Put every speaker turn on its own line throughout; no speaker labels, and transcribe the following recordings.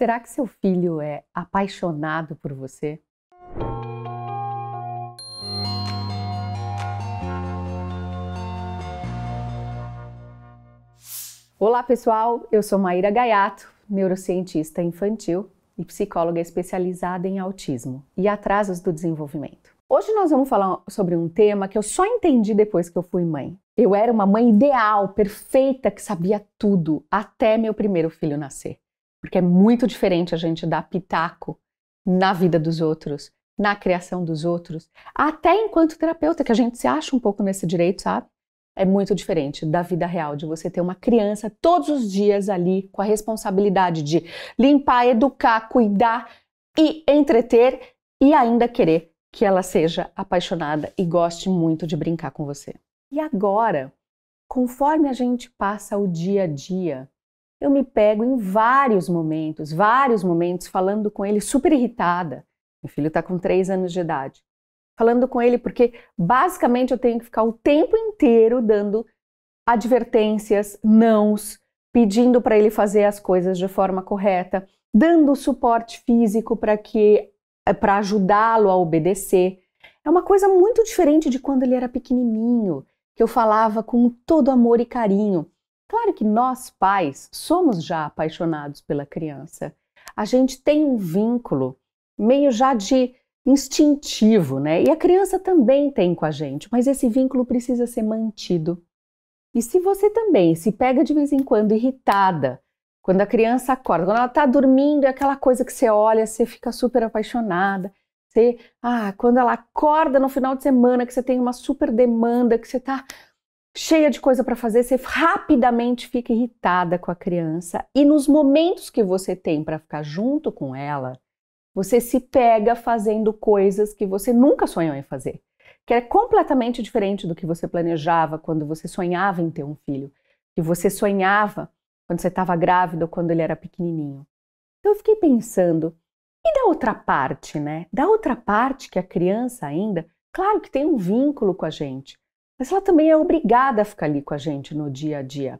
Será que seu filho é apaixonado por você? Olá, pessoal. Eu sou Maíra Gaiato, neurocientista infantil e psicóloga especializada em autismo e atrasos do desenvolvimento. Hoje nós vamos falar sobre um tema que eu só entendi depois que eu fui mãe. Eu era uma mãe ideal, perfeita, que sabia tudo, até meu primeiro filho nascer. Porque é muito diferente a gente dar pitaco na vida dos outros, na criação dos outros, até enquanto terapeuta, que a gente se acha um pouco nesse direito, sabe? É muito diferente da vida real, de você ter uma criança todos os dias ali com a responsabilidade de limpar, educar, cuidar e entreter e ainda querer que ela seja apaixonada e goste muito de brincar com você. E agora, conforme a gente passa o dia a dia, eu me pego em vários momentos, vários momentos, falando com ele super irritada. Meu filho está com três anos de idade. Falando com ele porque basicamente eu tenho que ficar o tempo inteiro dando advertências, nãos, pedindo para ele fazer as coisas de forma correta, dando suporte físico para que eh, para ajudá-lo a obedecer. É uma coisa muito diferente de quando ele era pequenininho, que eu falava com todo amor e carinho. Claro que nós, pais, somos já apaixonados pela criança. A gente tem um vínculo meio já de instintivo, né? E a criança também tem com a gente, mas esse vínculo precisa ser mantido. E se você também se pega de vez em quando irritada, quando a criança acorda, quando ela está dormindo, é aquela coisa que você olha, você fica super apaixonada. Você, ah, quando ela acorda no final de semana, que você tem uma super demanda, que você está cheia de coisa para fazer, você rapidamente fica irritada com a criança e nos momentos que você tem para ficar junto com ela, você se pega fazendo coisas que você nunca sonhou em fazer, que é completamente diferente do que você planejava quando você sonhava em ter um filho, que você sonhava quando você estava grávida ou quando ele era pequenininho. Então eu fiquei pensando, e da outra parte, né? Da outra parte que a criança ainda, claro que tem um vínculo com a gente, mas ela também é obrigada a ficar ali com a gente no dia a dia.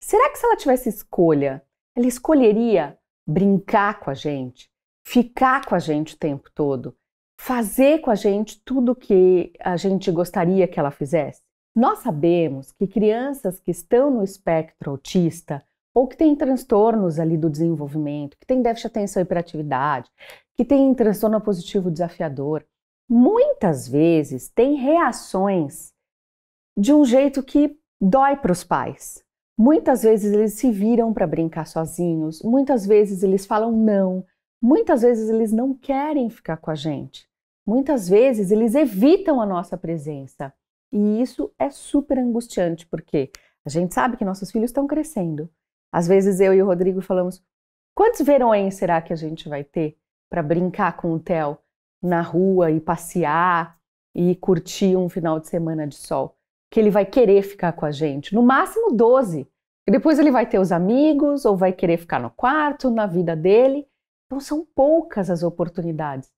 Será que se ela tivesse escolha, ela escolheria brincar com a gente, ficar com a gente o tempo todo, fazer com a gente tudo o que a gente gostaria que ela fizesse? Nós sabemos que crianças que estão no espectro autista ou que têm transtornos ali do desenvolvimento, que têm déficit de atenção e hiperatividade, que têm transtorno positivo desafiador, muitas vezes têm reações de um jeito que dói para os pais. Muitas vezes eles se viram para brincar sozinhos, muitas vezes eles falam não, muitas vezes eles não querem ficar com a gente, muitas vezes eles evitam a nossa presença. E isso é super angustiante, porque a gente sabe que nossos filhos estão crescendo. Às vezes eu e o Rodrigo falamos: quantos verões será que a gente vai ter para brincar com o Theo na rua e passear e curtir um final de semana de sol? que ele vai querer ficar com a gente. No máximo 12. E depois ele vai ter os amigos, ou vai querer ficar no quarto, na vida dele. Então são poucas as oportunidades.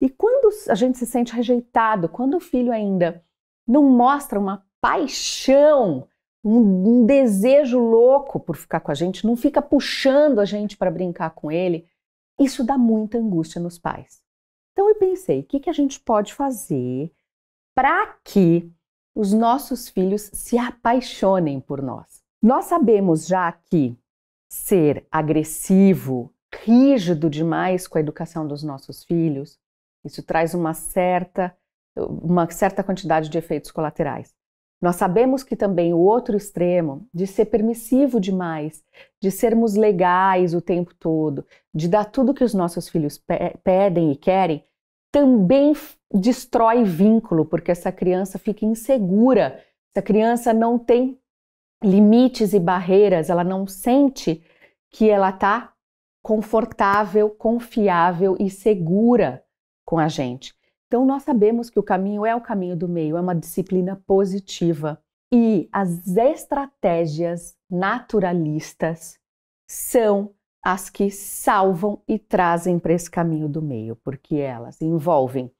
E quando a gente se sente rejeitado, quando o filho ainda não mostra uma paixão, um, um desejo louco por ficar com a gente, não fica puxando a gente para brincar com ele, isso dá muita angústia nos pais. Então eu pensei, o que, que a gente pode fazer para que os nossos filhos se apaixonem por nós. Nós sabemos já que ser agressivo, rígido demais com a educação dos nossos filhos, isso traz uma certa, uma certa quantidade de efeitos colaterais. Nós sabemos que também o outro extremo de ser permissivo demais, de sermos legais o tempo todo, de dar tudo que os nossos filhos pe pedem e querem, também destrói vínculo, porque essa criança fica insegura, essa criança não tem limites e barreiras, ela não sente que ela está confortável, confiável e segura com a gente. Então, nós sabemos que o caminho é o caminho do meio, é uma disciplina positiva. E as estratégias naturalistas são as que salvam e trazem para esse caminho do meio, porque elas envolvem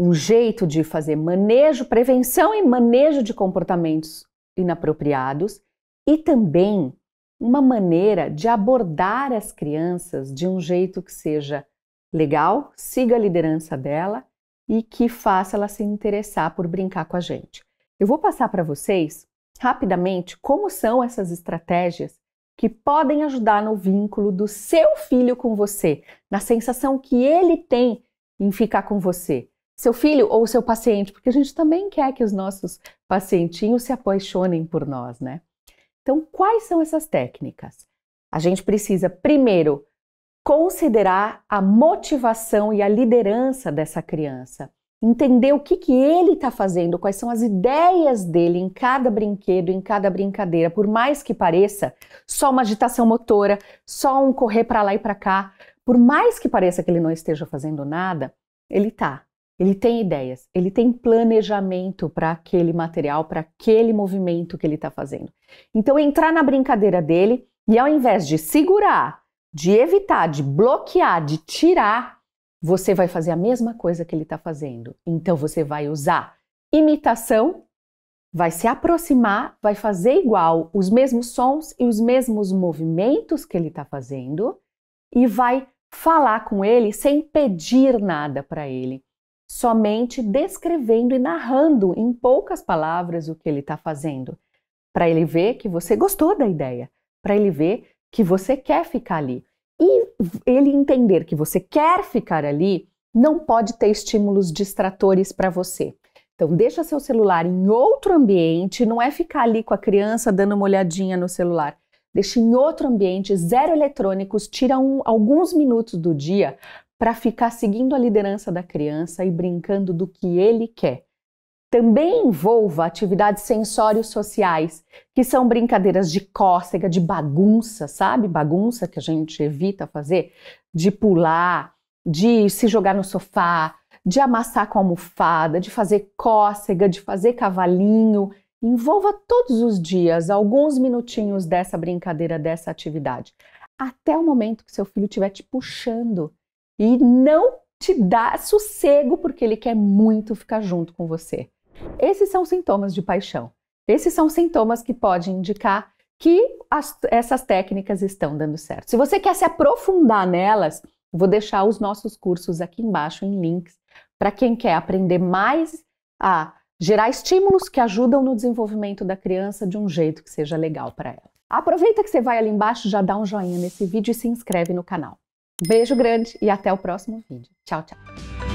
um jeito de fazer manejo, prevenção e manejo de comportamentos inapropriados e também uma maneira de abordar as crianças de um jeito que seja legal, siga a liderança dela e que faça ela se interessar por brincar com a gente. Eu vou passar para vocês rapidamente como são essas estratégias que podem ajudar no vínculo do seu filho com você, na sensação que ele tem em ficar com você, seu filho ou seu paciente, porque a gente também quer que os nossos pacientinhos se apaixonem por nós, né? Então, quais são essas técnicas? A gente precisa, primeiro, considerar a motivação e a liderança dessa criança, entender o que, que ele está fazendo, quais são as ideias dele em cada brinquedo, em cada brincadeira, por mais que pareça só uma agitação motora, só um correr para lá e para cá, por mais que pareça que ele não esteja fazendo nada, ele está. Ele tem ideias, ele tem planejamento para aquele material, para aquele movimento que ele está fazendo. Então, entrar na brincadeira dele e ao invés de segurar, de evitar, de bloquear, de tirar, você vai fazer a mesma coisa que ele está fazendo. Então, você vai usar imitação, vai se aproximar, vai fazer igual os mesmos sons e os mesmos movimentos que ele está fazendo e vai falar com ele sem pedir nada para ele somente descrevendo e narrando em poucas palavras o que ele está fazendo, para ele ver que você gostou da ideia, para ele ver que você quer ficar ali. E ele entender que você quer ficar ali, não pode ter estímulos distratores para você. Então, deixa seu celular em outro ambiente, não é ficar ali com a criança dando uma olhadinha no celular. Deixa em outro ambiente, zero eletrônicos, tira um, alguns minutos do dia para ficar seguindo a liderança da criança e brincando do que ele quer. Também envolva atividades sensório-sociais, que são brincadeiras de cócega, de bagunça, sabe? Bagunça que a gente evita fazer, de pular, de se jogar no sofá, de amassar com a almofada, de fazer cócega, de fazer cavalinho. Envolva todos os dias alguns minutinhos dessa brincadeira, dessa atividade, até o momento que seu filho estiver te puxando e não te dá sossego porque ele quer muito ficar junto com você. Esses são sintomas de paixão. Esses são sintomas que podem indicar que as, essas técnicas estão dando certo. Se você quer se aprofundar nelas, vou deixar os nossos cursos aqui embaixo em links para quem quer aprender mais a gerar estímulos que ajudam no desenvolvimento da criança de um jeito que seja legal para ela. Aproveita que você vai ali embaixo, já dá um joinha nesse vídeo e se inscreve no canal. Beijo grande e até o próximo vídeo. Tchau, tchau.